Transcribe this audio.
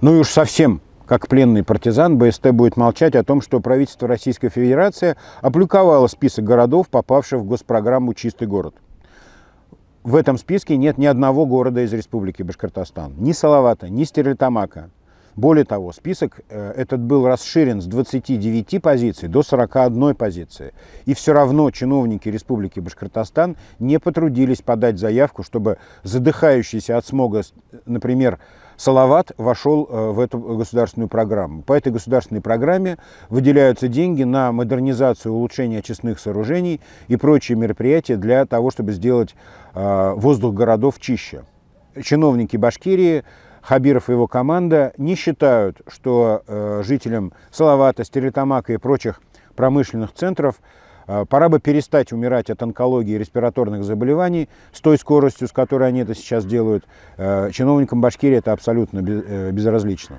Ну и уж совсем как пленный партизан, БСТ будет молчать о том, что правительство Российской Федерации опубликовало список городов, попавших в госпрограмму «Чистый город». В этом списке нет ни одного города из Республики Башкортостан, ни Салавата, ни Стерлитамака. Более того, список э, этот был расширен с 29 позиций до 41 позиции. И все равно чиновники Республики Башкортостан не потрудились подать заявку, чтобы задыхающийся от смога, например, Салават вошел э, в эту государственную программу. По этой государственной программе выделяются деньги на модернизацию, улучшение очистных сооружений и прочие мероприятия для того, чтобы сделать э, воздух городов чище. Чиновники Башкирии Хабиров и его команда не считают, что э, жителям Салавата, Стерлитамака и прочих промышленных центров а, пора бы перестать умирать от онкологии и респираторных заболеваний с той скоростью, с которой они это сейчас делают. Э, чиновникам Башкирии это абсолютно э, безразлично.